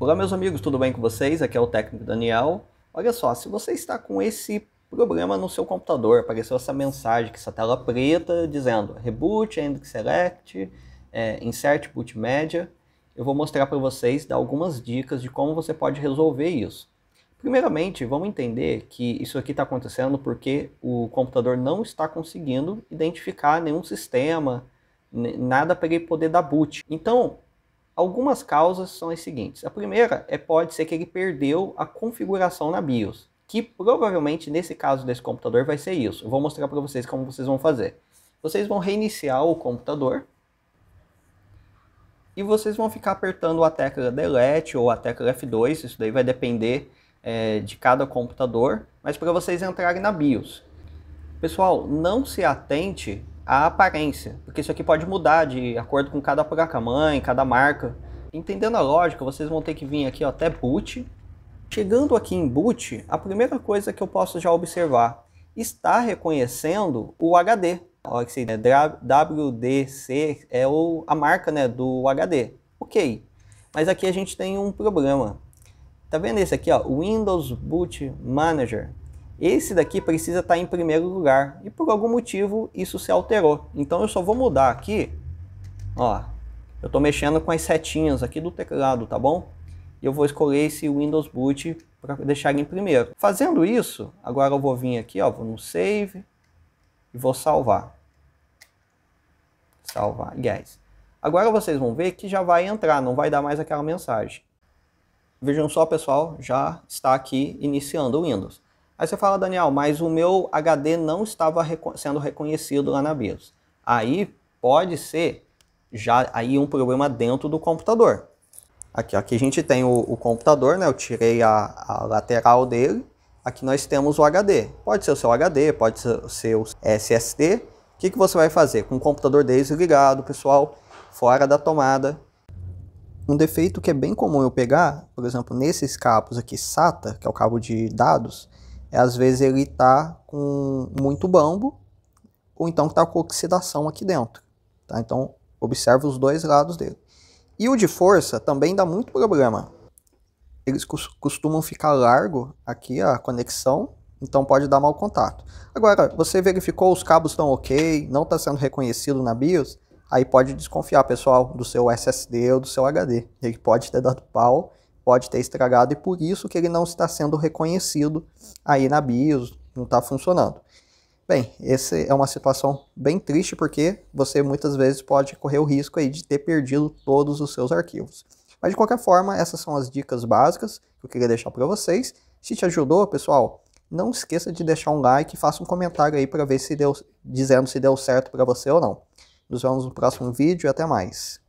Olá, meus amigos, tudo bem com vocês? Aqui é o técnico Daniel. Olha só, se você está com esse problema no seu computador, apareceu essa mensagem, essa tela preta dizendo reboot, end select, é, insert boot media, eu vou mostrar para vocês, dar algumas dicas de como você pode resolver isso. Primeiramente, vamos entender que isso aqui está acontecendo porque o computador não está conseguindo identificar nenhum sistema, nada para ele poder dar boot. Então, Algumas causas são as seguintes. A primeira é pode ser que ele perdeu a configuração na BIOS, que provavelmente nesse caso desse computador vai ser isso. Eu vou mostrar para vocês como vocês vão fazer. Vocês vão reiniciar o computador e vocês vão ficar apertando a tecla Delete ou a tecla F2, isso daí vai depender é, de cada computador, mas para vocês entrarem na BIOS. Pessoal, não se atente a aparência, porque isso aqui pode mudar de acordo com cada placa-mãe, cada marca. Entendendo a lógica, vocês vão ter que vir aqui ó, até boot. Chegando aqui em boot, a primeira coisa que eu posso já observar está reconhecendo o HD. Ó, que seria, é WDC é o, a marca né, do HD. Ok, mas aqui a gente tem um problema. Tá vendo esse aqui, ó, Windows Boot Manager? Esse daqui precisa estar tá em primeiro lugar e por algum motivo isso se alterou. Então eu só vou mudar aqui, ó, eu estou mexendo com as setinhas aqui do teclado, tá bom? E eu vou escolher esse Windows Boot para deixar em primeiro. Fazendo isso, agora eu vou vir aqui, ó, vou no Save e vou salvar. Salvar, yes. Agora vocês vão ver que já vai entrar, não vai dar mais aquela mensagem. Vejam só, pessoal, já está aqui iniciando o Windows. Aí você fala, Daniel, mas o meu HD não estava sendo reconhecido lá na BIOS. Aí pode ser já aí um problema dentro do computador. Aqui, aqui a gente tem o, o computador, né? Eu tirei a, a, lateral dele. Aqui nós temos o HD. Pode ser o seu HD, pode ser o seu SSD. O que, que você vai fazer? Com o computador desligado, pessoal, fora da tomada. Um defeito que é bem comum eu pegar, por exemplo, nesses cabos aqui SATA, que é o cabo de dados, é, às vezes ele tá com muito bambo, ou então tá com oxidação aqui dentro. Tá? Então, observe os dois lados dele. E o de força também dá muito problema. Eles costumam ficar largo aqui a conexão, então pode dar mau contato. Agora, você verificou os cabos estão ok, não está sendo reconhecido na BIOS, aí pode desconfiar, pessoal, do seu SSD ou do seu HD. Ele pode ter dado pau pode ter estragado e por isso que ele não está sendo reconhecido aí na BIOS, não está funcionando. Bem, essa é uma situação bem triste porque você muitas vezes pode correr o risco aí de ter perdido todos os seus arquivos. Mas de qualquer forma, essas são as dicas básicas que eu queria deixar para vocês. Se te ajudou, pessoal, não esqueça de deixar um like e faça um comentário aí para ver se deu, dizendo se deu certo para você ou não. Nos vemos no próximo vídeo e até mais.